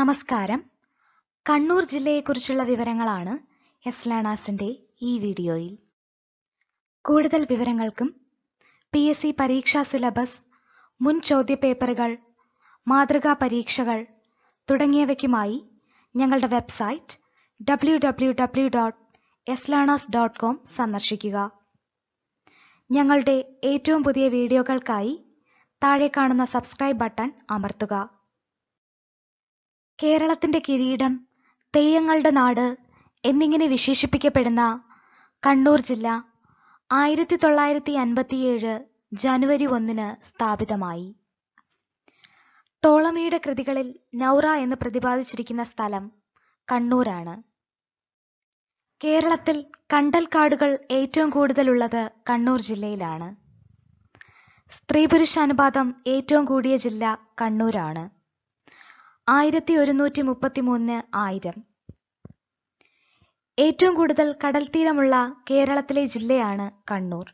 നമസ്കാരം കണ്ണൂർ ജില്ലയെക്കുറിച്ചുള്ള വിവരങ്ങളാണ് എസ് എസ്ലാനാസിന്റെ ഈ വീഡിയോയിൽ കൂടുതൽ വിവരങ്ങൾക്കും പി എസ് സി പരീക്ഷാ സിലബസ് മുൻ ചോദ്യപേപ്പറുകൾ മാതൃകാ പരീക്ഷകൾ തുടങ്ങിയവയ്ക്കുമായി ഞങ്ങളുടെ website W W W dot dot com സന്ദർശിക്കുക ഞങ്ങളുടെ ഏറ്റവും പുതിയ വീഡിയോകൾക്കായി താഴെ കാണുന്ന സബ്സ്ക്രൈബ് ബട്ടൺ അമർത്തുക കേരളത്തിന്റെ കിരീടം തെയ്യങ്ങളുടെ നാട് എന്നിങ്ങനെ വിശേഷിപ്പിക്കപ്പെടുന്ന കണ്ണൂർ ജില്ല ആയിരത്തി തൊള്ളായിരത്തി അൻപത്തിയേഴ് ജനുവരി ഒന്നിന് സ്ഥാപിതമായി ടോളമിയുടെ കൃതികളിൽ നൗറ എന്ന് പ്രതിപാദിച്ചിരിക്കുന്ന സ്ഥലം കണ്ണൂരാണ് കേരളത്തിൽ കണ്ടൽക്കാടുകൾ ഏറ്റവും കൂടുതലുള്ളത് കണ്ണൂർ ജില്ലയിലാണ് സ്ത്രീ പുരുഷ അനുപാതം ഏറ്റവും കൂടിയ ജില്ല കണ്ണൂരാണ് ആയിരത്തി ഒരുന്നൂറ്റി മുപ്പത്തിമൂന്നിന് ആയിരം ഏറ്റവും കൂടുതൽ കടൽത്തീരമുള്ള കേരളത്തിലെ ജില്ലയാണ് കണ്ണൂർ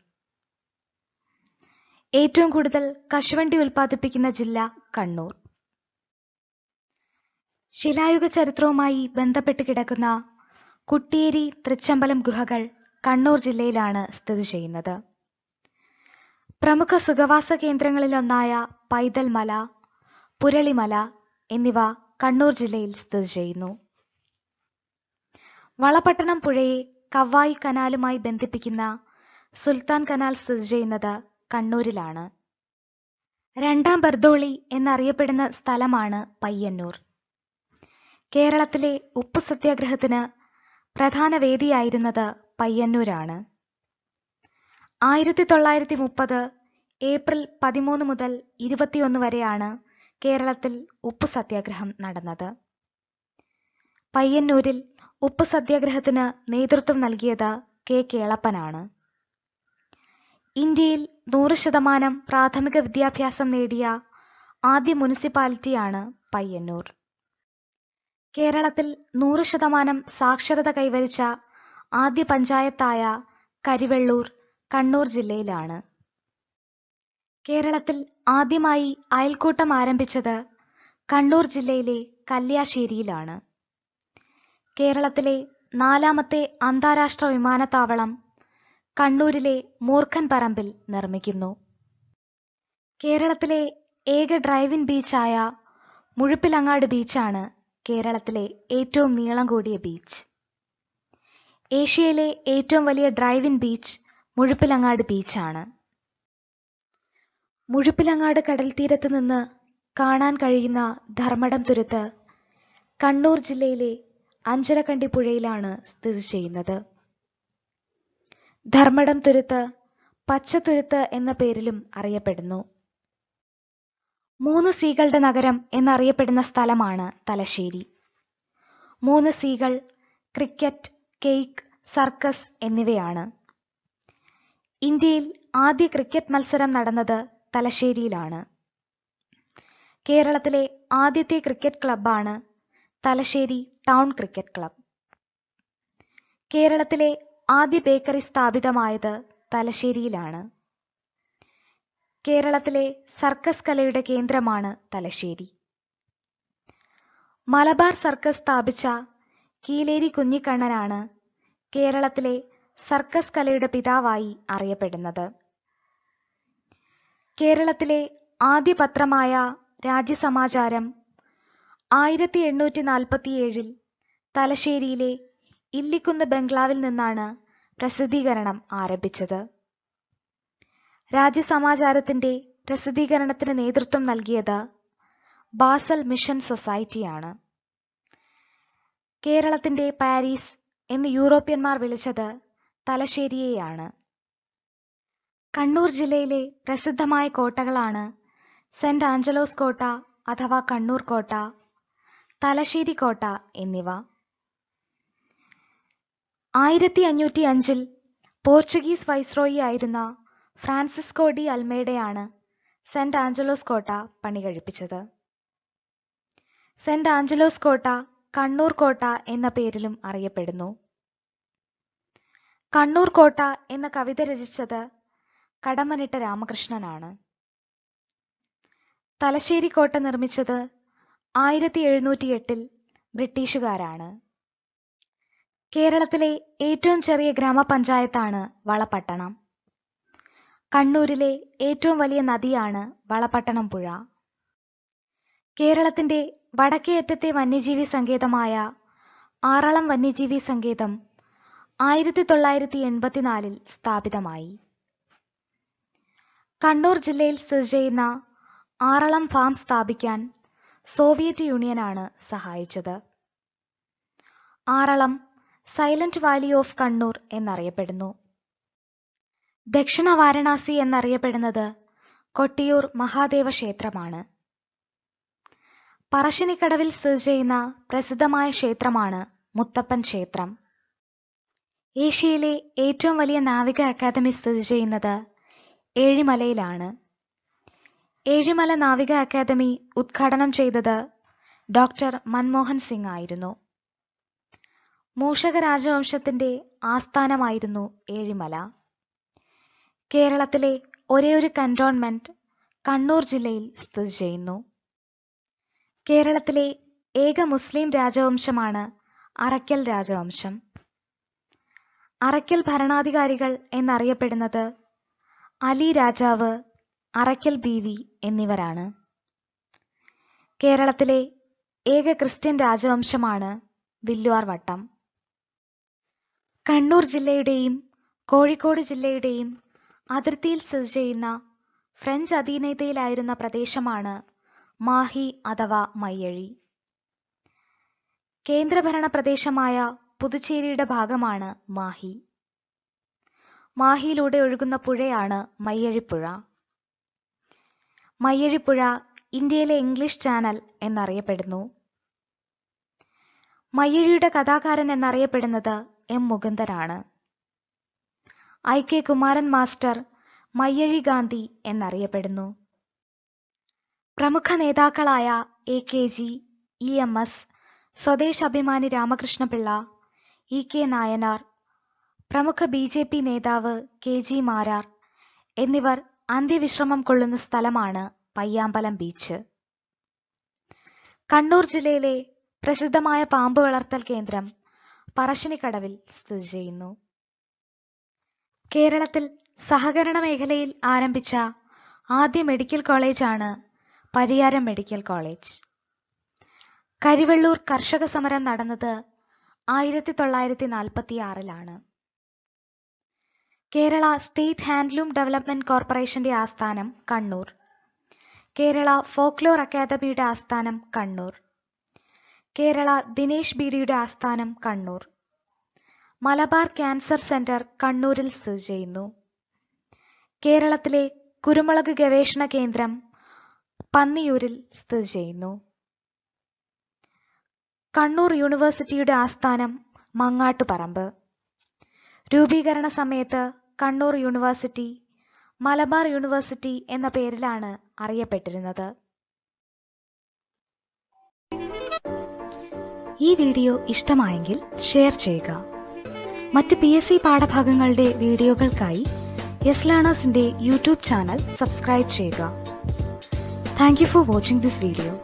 ഏറ്റവും കൂടുതൽ കശുവണ്ടി ഉൽപ്പാദിപ്പിക്കുന്ന ജില്ല കണ്ണൂർ ശിലായുഗ ചരിത്രവുമായി ബന്ധപ്പെട്ട് കിടക്കുന്ന കുട്ടിയേരി തൃച്ചമ്പലം ഗുഹകൾ കണ്ണൂർ ജില്ലയിലാണ് സ്ഥിതി ചെയ്യുന്നത് പ്രമുഖ സുഖവാസ കേന്ദ്രങ്ങളിലൊന്നായ പൈതൽ മല പുരളിമല എന്നിവ കണ്ണൂർ ജില്ലയിൽ സ്ഥിതി ചെയ്യുന്നു വളപട്ടണം പുഴയെ കവായി കനാലുമായി ബന്ധിപ്പിക്കുന്ന സുൽത്താൻ കനാൽ സ്ഥിതി ചെയ്യുന്നത് കണ്ണൂരിലാണ് രണ്ടാം ബർദോളി എന്നറിയപ്പെടുന്ന സ്ഥലമാണ് പയ്യന്നൂർ കേരളത്തിലെ ഉപ്പ് സത്യാഗ്രഹത്തിന് പ്രധാന വേദിയായിരുന്നത് പയ്യന്നൂരാണ് ആയിരത്തി തൊള്ളായിരത്തി മുപ്പത് ഏപ്രിൽ പതിമൂന്ന് മുതൽ ഇരുപത്തിയൊന്ന് വരെയാണ് കേരളത്തിൽ ഉപ്പ് സത്യാഗ്രഹം നടന്നത് പയ്യന്നൂരിൽ ഉപ്പ് സത്യാഗ്രഹത്തിന് നേതൃത്വം നൽകിയത് കെ കേളപ്പനാണ് ഇന്ത്യയിൽ നൂറ് ശതമാനം പ്രാഥമിക വിദ്യാഭ്യാസം നേടിയ ആദ്യ മുനിസിപ്പാലിറ്റിയാണ് പയ്യന്നൂർ കേരളത്തിൽ നൂറ് ശതമാനം സാക്ഷരത കൈവരിച്ച ആദ്യ പഞ്ചായത്തായ കരിവെള്ളൂർ കണ്ണൂർ ജില്ലയിലാണ് കേരളത്തിൽ ആദ്യമായി അയൽക്കൂട്ടം ആരംഭിച്ചത് കണ്ണൂർ ജില്ലയിലെ കല്യാശ്ശേരിയിലാണ് കേരളത്തിലെ നാലാമത്തെ അന്താരാഷ്ട്ര വിമാനത്താവളം കണ്ണൂരിലെ മൂർഖൻ പറമ്പിൽ നിർമ്മിക്കുന്നു കേരളത്തിലെ ഏക ഡ്രൈവിൻ ബീച്ചായ മുഴുപ്പിലങ്ങാട് ബീച്ചാണ് കേരളത്തിലെ ഏറ്റവും നീളം കൂടിയ ബീച്ച് ഏഷ്യയിലെ ഏറ്റവും വലിയ ഡ്രൈവിൻ ബീച്ച് മുഴുപ്പിലങ്ങാട് ബീച്ചാണ് മുഴുപ്പിലങ്ങാട് കടൽത്തീരത്ത് നിന്ന് കാണാൻ കഴിയുന്ന ധർമ്മടം തുരുത്ത് കണ്ണൂർ ജില്ലയിലെ അഞ്ചരക്കണ്ടി പുഴയിലാണ് സ്ഥിതി ചെയ്യുന്നത് ധർമ്മടം തുരുത്ത് തുരുത്ത് എന്ന പേരിലും അറിയപ്പെടുന്നു മൂന്ന് സീകളുടെ നഗരം എന്നറിയപ്പെടുന്ന സ്ഥലമാണ് തലശ്ശേരി മൂന്ന് സീകൾ ക്രിക്കറ്റ് കേക്ക് സർക്കസ് എന്നിവയാണ് ഇന്ത്യയിൽ ആദ്യ ക്രിക്കറ്റ് മത്സരം നടന്നത് തലശ്ശേരിയിലാണ് കേരളത്തിലെ ആദ്യത്തെ ക്രിക്കറ്റ് ക്ലബ്ബാണ് തലശ്ശേരി ടൗൺ ക്രിക്കറ്റ് ക്ലബ് കേരളത്തിലെ ആദ്യ ബേക്കറി സ്ഥാപിതമായത് തലശ്ശേരിയിലാണ് കേരളത്തിലെ സർക്കസ് കലയുടെ കേന്ദ്രമാണ് തലശ്ശേരി മലബാർ സർക്കസ് സ്ഥാപിച്ച കീലേരി കുഞ്ഞിക്കണ്ണനാണ് കേരളത്തിലെ സർക്കസ് കലയുടെ പിതാവായി അറിയപ്പെടുന്നത് കേരളത്തിലെ ആദ്യ പത്രമായ രാജ്യസമാചാരം ആയിരത്തി എണ്ണൂറ്റി നാൽപ്പത്തിയേഴിൽ തലശ്ശേരിയിലെ ഇല്ലിക്കുന്ന് ബംഗ്ലാവിൽ നിന്നാണ് പ്രസിദ്ധീകരണം ആരംഭിച്ചത് രാജ്യസമാചാരത്തിന്റെ പ്രസിദ്ധീകരണത്തിന് നേതൃത്വം നൽകിയത് ബാസൽ മിഷൻ സൊസൈറ്റിയാണ് കേരളത്തിന്റെ പാരീസ് എന്ന് യൂറോപ്യന്മാർ വിളിച്ചത് തലശ്ശേരിയെയാണ് കണ്ണൂർ ജില്ലയിലെ പ്രസിദ്ധമായ കോട്ടകളാണ് സെന്റ് ആഞ്ചലോസ് കോട്ട അഥവാ കണ്ണൂർ കോട്ട തലശ്ശേരി കോട്ട എന്നിവ ആയിരത്തി അഞ്ഞൂറ്റി അഞ്ചിൽ പോർച്ചുഗീസ് വൈസ്രോയി ആയിരുന്ന ഫ്രാൻസിസ്കോ ഡി അൽമേഡയാണ് സെന്റ് ആഞ്ചലോസ് കോട്ട പണി കഴിപ്പിച്ചത് സെന്റ് ആഞ്ചലോസ് കോട്ട കണ്ണൂർ കോട്ട എന്ന പേരിലും അറിയപ്പെടുന്നു കണ്ണൂർ കോട്ട എന്ന കവിത രചിച്ചത് കടമ്മനിട്ട രാമകൃഷ്ണനാണ് തലശ്ശേരി കോട്ട നിർമ്മിച്ചത് ആയിരത്തി എഴുന്നൂറ്റി എട്ടിൽ ബ്രിട്ടീഷുകാരാണ് കേരളത്തിലെ ഏറ്റവും ചെറിയ ഗ്രാമപഞ്ചായത്താണ് വളപട്ടണം കണ്ണൂരിലെ ഏറ്റവും വലിയ നദിയാണ് വളപട്ടണം പുഴ കേരളത്തിന്റെ വടക്കേയറ്റത്തെ വന്യജീവി സങ്കേതമായ ആറളം വന്യജീവി സങ്കേതം ആയിരത്തി തൊള്ളായിരത്തി എൺപത്തിനാലിൽ സ്ഥാപിതമായി കണ്ണൂർ ജില്ലയിൽ സ്ഥിതി ചെയ്യുന്ന ആറളം ഫാം സ്ഥാപിക്കാൻ സോവിയറ്റ് യൂണിയനാണ് സഹായിച്ചത് Aralam silent valley of Kannur എന്നറിയപ്പെടുന്നു ദക്ഷിണ വാരണാസി എന്നറിയപ്പെടുന്നത് കൊട്ടിയൂർ മഹാദേവ ക്ഷേത്രമാണ് പറശ്ശിനിക്കടവിൽ സ്ഥിതി ചെയ്യുന്ന പ്രസിദ്ധമായ ക്ഷേത്രമാണ് മുത്തപ്പൻ ക്ഷേത്രം ഏഷ്യയിലെ ഏറ്റവും വലിയ നാവിക അക്കാദമി സ്ഥിതി ചെയ്യുന്നത് ഏഴിമലയിലാണ് ഏഴിമല നാവിക അക്കാദമി ഉദ്ഘാടനം ചെയ്തത് ഡോക്ടർ മൻമോഹൻ സിംഗ് ആയിരുന്നു മൂഷക രാജവംശത്തിന്റെ ആസ്ഥാനമായിരുന്നു ഏഴിമല കേരളത്തിലെ ഒരേയൊരു കന്റോൺമെന്റ് കണ്ണൂർ ജില്ലയിൽ സ്ഥിതി ചെയ്യുന്നു കേരളത്തിലെ ഏക മുസ്ലിം രാജവംശമാണ് അറയ്ക്കൽ രാജവംശം അറയ്ക്കൽ ഭരണാധികാരികൾ എന്നറിയപ്പെടുന്നത് അലി രാജാവ് അറയ്ക്കൽ ബീവി എന്നിവരാണ് കേരളത്തിലെ ഏക ക്രിസ്ത്യൻ രാജവംശമാണ് വില്ലുവാർ വട്ടം കണ്ണൂർ ജില്ലയുടെയും കോഴിക്കോട് ജില്ലയുടെയും അതിർത്തിയിൽ സ്ഥിതി ചെയ്യുന്ന ഫ്രഞ്ച് അധീനതയിലായിരുന്ന പ്രദേശമാണ് മാഹി അഥവാ മയ്യഴി കേന്ദ്രഭരണ പ്രദേശമായ പുതുച്ചേരിയുടെ ഭാഗമാണ് മാഹി മാഹിയിലൂടെ ഒഴുകുന്ന പുഴയാണ് മയ്യഴിപ്പുഴ മയ്യഴിപ്പുഴ ഇന്ത്യയിലെ ഇംഗ്ലീഷ് ചാനൽ എന്നറിയപ്പെടുന്നു മയ്യഴിയുടെ കഥാകാരൻ എന്നറിയപ്പെടുന്നത് എം മുകുന്ദനാണ് I K Kumaran master Mayyazhi Gandhi എന്നറിയപ്പെടുന്നു പ്രമുഖ നേതാക്കളായ A K G E M S Swadeshabhimani Ramakrishna Pillai E K Nayanar പ്രമുഖ ബി ജെ പി നേതാവ് കെ ജി മാരാർ എന്നിവർ അന്ത്യവിശ്രമം കൊള്ളുന്ന സ്ഥലമാണ് പയ്യാമ്പലം ബീച്ച് കണ്ണൂർ ജില്ലയിലെ പ്രസിദ്ധമായ പാമ്പ് വളർത്തൽ കേന്ദ്രം പറശ്ശിനിക്കടവിൽ സ്ഥിതി ചെയ്യുന്നു കേരളത്തിൽ സഹകരണ മേഖലയിൽ ആരംഭിച്ച ആദ്യ മെഡിക്കൽ കോളേജാണ് പരിയാരം മെഡിക്കൽ കോളേജ് കരിവെള്ളൂർ കർഷക സമരം നടന്നത് ആയിരത്തി തൊള്ളായിരത്തി നാൽപ്പത്തി ആറിലാണ് കേരള സ്റ്റേറ്റ് ഹാൻഡ്ലൂം ഡെവലപ്മെന്റ് കോർപ്പറേഷന്റെ ആസ്ഥാനം കണ്ണൂർ കേരള ഫോക്ലോർ അക്കാദമിയുടെ ആസ്ഥാനം കണ്ണൂർ കേരള ദിനേശ് ബീഡിയുടെ ആസ്ഥാനം കണ്ണൂർ മലബാർ ക്യാൻസർ സെന്റർ കണ്ണൂരിൽ സ്ഥിതി ചെയ്യുന്നു കേരളത്തിലെ കുരുമുളക് ഗവേഷണ കേന്ദ്രം പന്നിയൂരിൽ സ്ഥിതി ചെയ്യുന്നു കണ്ണൂർ യൂണിവേഴ്സിറ്റിയുടെ ആസ്ഥാനം മങ്ങാട്ടുപറമ്പ് രൂപീകരണ സമയത്ത് കണ്ണൂർ യൂണിവേഴ്സിറ്റി മലബാർ യൂണിവേഴ്സിറ്റി എന്ന പേരിലാണ് അറിയപ്പെട്ടിരുന്നത് ഈ വീഡിയോ ഇഷ്ടമായെങ്കിൽ ഷെയർ ചെയ്യുക മറ്റ് പി എസ് സി പാഠഭാഗങ്ങളുടെ വീഡിയോകൾക്കായി എസ് ലേണേഴ്സിന്റെ യൂട്യൂബ് ചാനൽ സബ്സ്ക്രൈബ് ചെയ്യുക thank you for watching this video